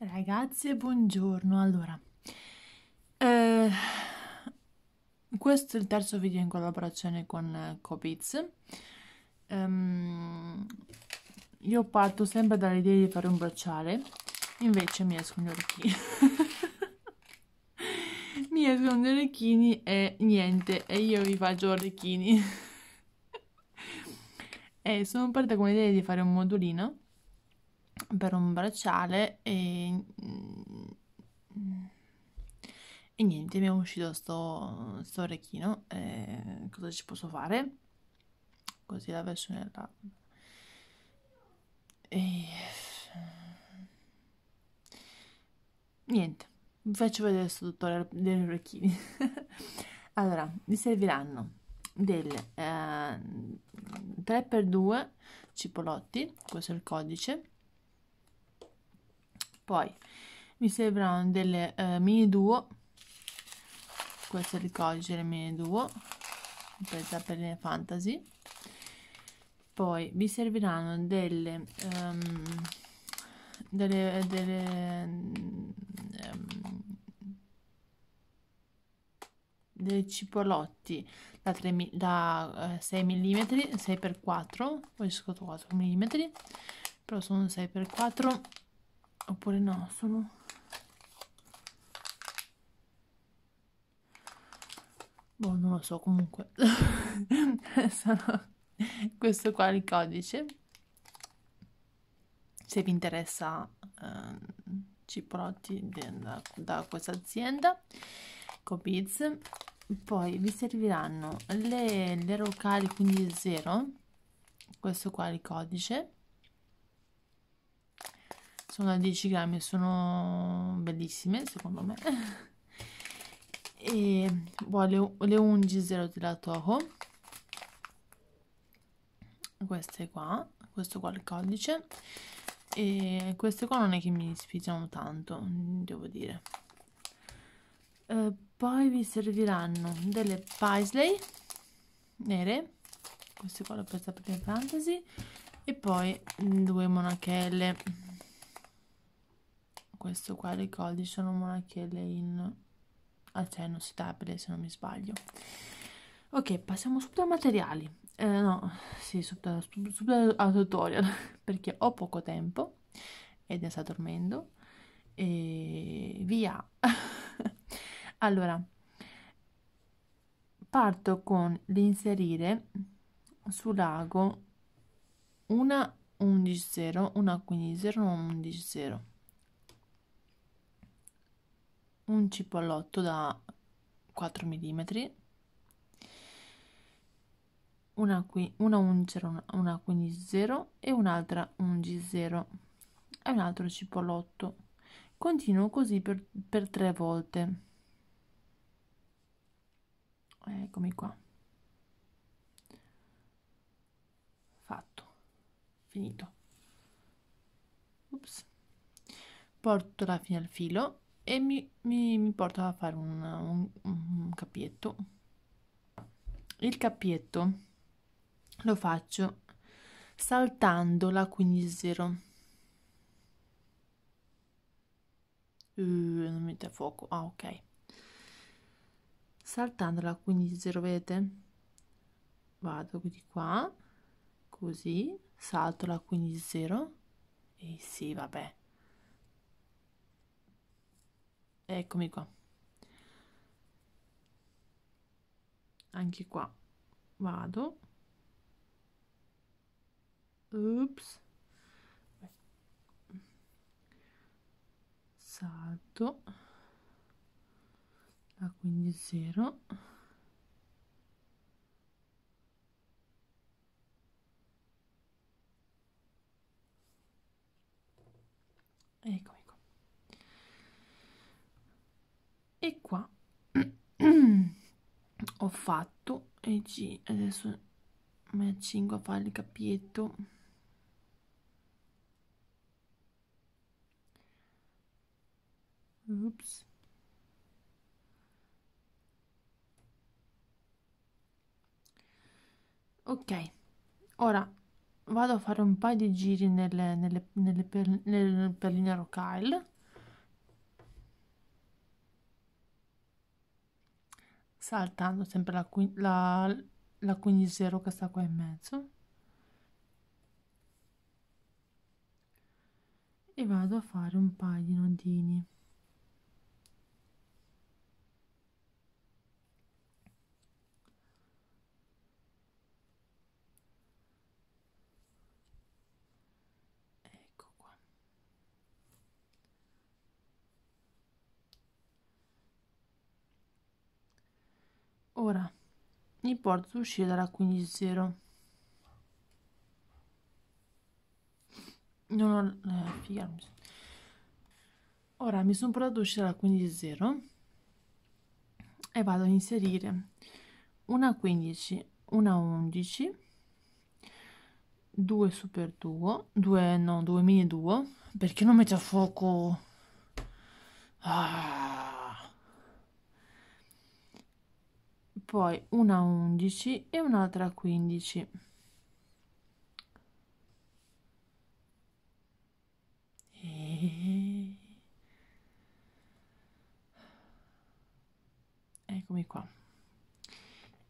Ragazze, buongiorno. Allora, eh, questo è il terzo video in collaborazione con eh, Copiz. Um, io parto sempre dall'idea di fare un bracciale, invece mi escono gli orecchini. mi escono gli orecchini e niente, e io vi faccio orecchini. e eh, sono partita con l'idea di fare un modulino per un bracciale e, mm, e niente mi è uscito sto, sto orecchino e cosa ci posso fare così la versione era e niente vi faccio vedere questo tutorial degli orecchini allora vi serviranno delle eh, 3x2 cipolotti questo è il codice poi mi sembrano delle eh, mini duo questo è il codice delle mini duo per Zappelline Fantasy poi vi serviranno delle, um, delle, delle, um, dei cipolotti da, 3, da 6 mm 6x4 poi 4 mm però sono 6x4 oppure no sono boh non lo so comunque sono questo qua è il codice se vi interessa eh, cipolotti da, da questa azienda Copiz poi vi serviranno le, le locali quindi 0 questo qua è il codice sono da 10 grammi sono bellissime secondo me e boh, le, le unghie zero di Toho queste qua questo qua il codice e queste qua non è che mi ispirano tanto devo dire eh, poi vi serviranno delle paisley nere queste qua le ho presa per le fantasy e poi mm, due monachelle questo qua ricordi sono monachelle in accenno stabile se non mi sbaglio ok passiamo subito ai materiali eh, no sì subito, subito al tutorial perché ho poco tempo ed è sta dormendo e via allora parto con l'inserire sul lago una 11.0 una 15.0 11.0 un cipollotto da 4 mm, una, qui, una uncera, una, una 15-0 e un'altra 11-0 e un altro cipollotto. Continuo così per, per tre volte. Eccomi qua. Fatto. Finito. Ups. Porto la fine al filo e mi, mi, mi porta a fare un, un, un cappietto il cappietto lo faccio saltando la 15 uh, non mette a fuoco ah ok saltando la 15 vedete vado di qua così salto la 15 e sì, vabbè Eccomi qua. Anche qua vado. Ups. Salto. Da ah, quindi 0. ho fatto e ci adesso mi accingo a fare il cappietto Oops. ok ora vado a fare un paio di giri nelle, nelle, nelle, per, nelle perline rocaille saltando sempre la, la, la 15 che sta qua in mezzo e vado a fare un paio di nodini Ora mi porto ad uscire dalla 15.0. Non ho... Eh, figa, Ora mi sono portato ad uscire dalla 15.0 e vado a inserire una 15, una 11, 2 super duo, 2 no, 2 mini duo, perché non mette a fuoco... Ah. poi una 11 e un'altra 15 e... eccomi qua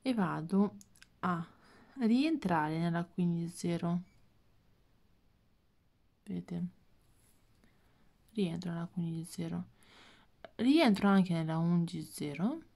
e vado a rientrare nella 15.0 vedete rientro nella 15.0 rientro anche nella 11.0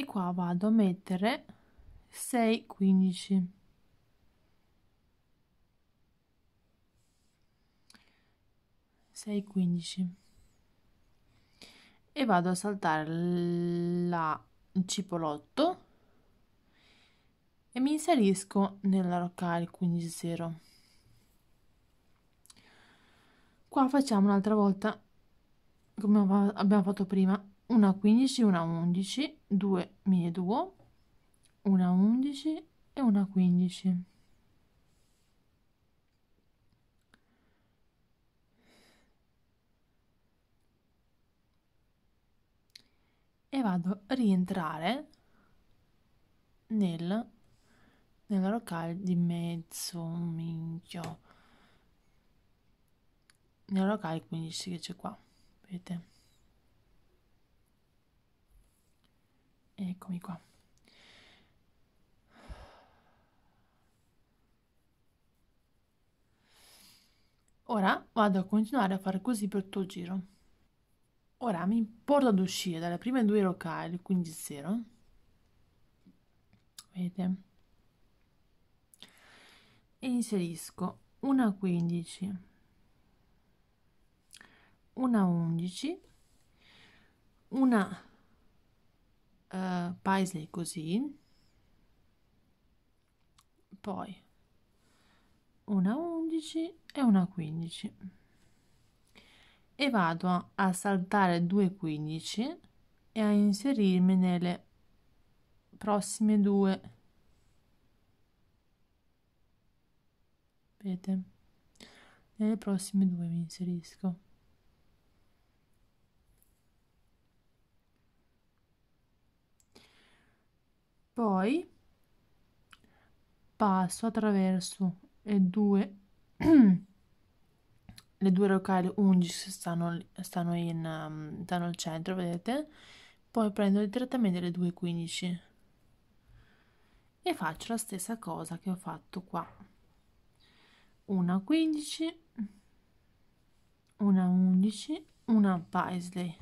e qua vado a mettere 6 15 6 15 e vado a saltare la cipolotto e mi inserisco nella roccare 15 0 qua facciamo un'altra volta come abbiamo fatto prima una 15, una 11, 2 mie duo, una 11 e una 15. E vado a rientrare nel, nella locale di mezzo, minchio, nella locale 15 che c'è qua, vedete? Eccomi qua. Ora vado a continuare a fare così per tutto il giro. Ora mi porto ad uscire dalle prime due locali, quindi 0. Vedete? E inserisco una 15, una 11, una uh, paisley così poi una 11 e una 15 e vado a saltare due 15 e a inserirmi nelle prossime due vedete nelle prossime due mi inserisco poi passo attraverso le due le due locali 11 stanno, stanno, in, um, stanno al centro vedete poi prendo direttamente le due 15 e faccio la stessa cosa che ho fatto qua una 15 una 11 una paisley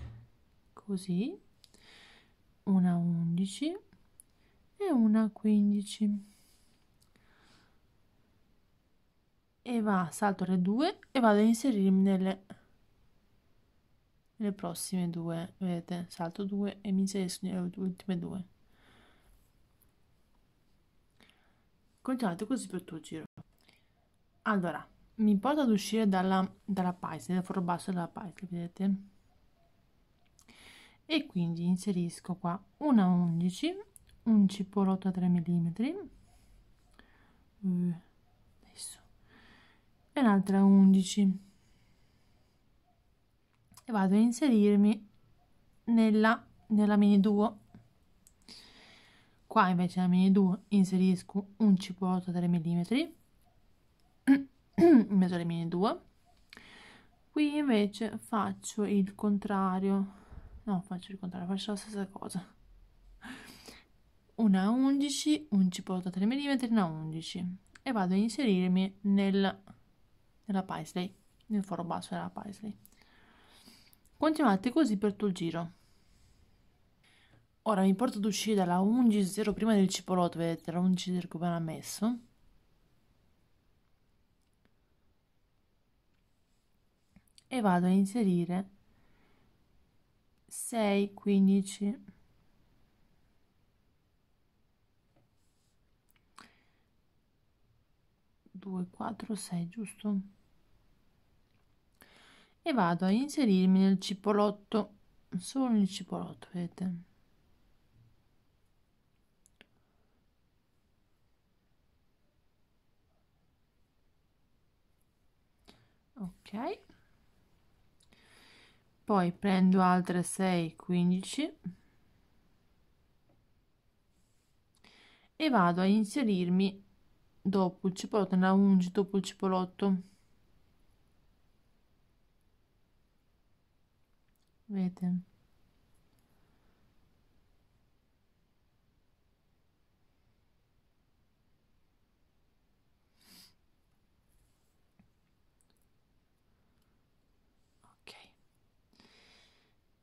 così una 11 e una 15 e va salto le due e vado a inserirmi nelle, nelle prossime due vedete salto 2 e mi inserisco nelle ultime due continuate così per tutto il giro allora mi porta ad uscire dalla, dalla paese dal foro basso della paese vedete e quindi inserisco qua una 11 un cipolotto a 3 mm eh, adesso, e un'altra 11 e vado a inserirmi nella, nella mini duo qua invece nella mini duo inserisco un cipolotto a 3 mm in mezzo alle mini duo qui invece faccio il contrario no faccio il contrario faccio la stessa cosa una 11, un cipolla 3 mm, una 11 e vado a inserirmi nel, nella paisley, nel foro basso della paisley. Continuate così per tutto il giro. Ora mi porto ad uscire dalla 11.0 prima del cipolotto, vedete la 11.0 come l'ha messo. E vado a inserire 6, 15, 2 4 6 giusto e vado a inserirmi nel cipolotto solo nel cipolotto vedete ok poi prendo altre 6 15 e vado a inserirmi dopo il cipolotto, nella 11 dopo il cipolotto. Vedete? Ok.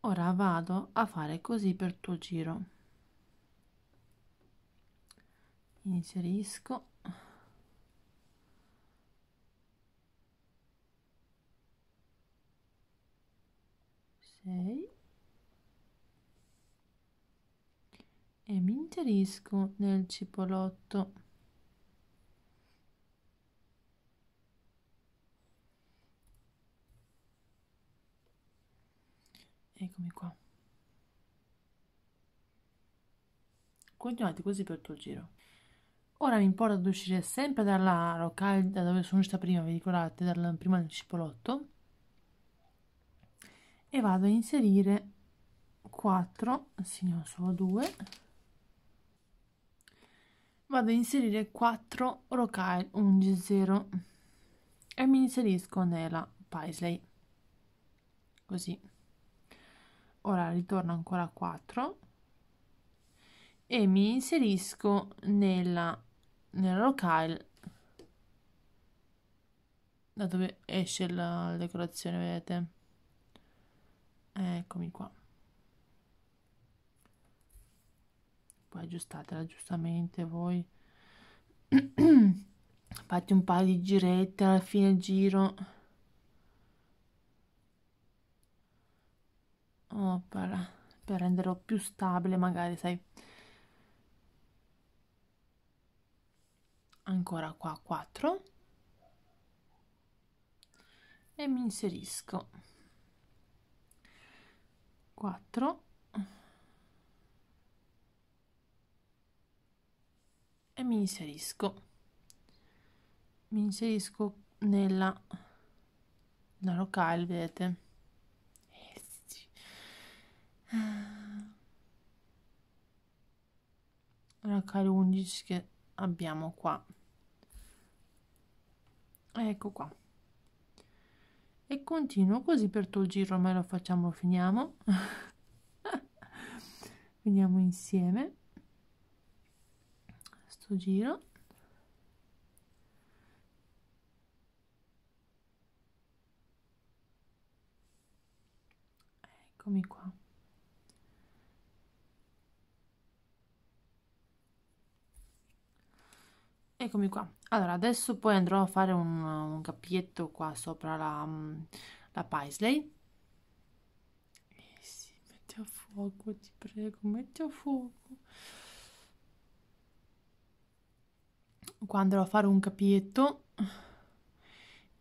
Ora vado a fare così per tuo giro. Inserisco 6 e mi inserisco nel cipolotto eccomi qua continuate così per tutto il giro ora mi importa di uscire sempre dalla rocalda dove sono stata prima vi ricordate dal prima del cipolotto e vado a inserire 4 sì ne ho solo 2 vado a inserire 4 rocaille 1 0 e mi inserisco nella paisley così ora ritorno ancora 4 e mi inserisco nella nel rocaille da dove esce la decorazione vedete eccomi qua poi aggiustatela giustamente voi fate un paio di girette alla fine giro oh, per, per renderlo più stabile magari sai ancora qua 4 e mi inserisco 4 e mi inserisco mi inserisco nella la locale vedete eh sì. Ah. locale 11 che abbiamo qua ecco qua e continuo così per tutto il giro ormai lo facciamo lo finiamo vediamo insieme sto giro eccomi qua eccomi qua allora adesso poi andrò a fare un, un cappietto qua sopra la, mm, la paisley eh sì, metti a fuoco ti prego metti a fuoco qua andrò a fare un cappietto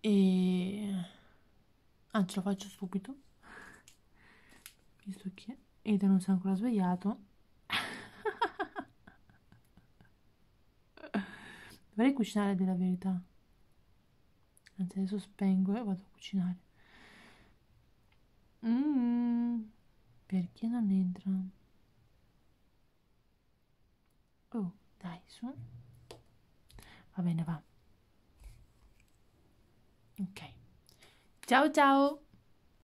e ah ce lo faccio subito visto che Eden non si è ancora svegliato Vorrei cucinare della verità. Anzi, adesso spengo e vado a cucinare. Mm, perché non entra? Oh, dai, su. Va bene, va. Ok. Ciao ciao!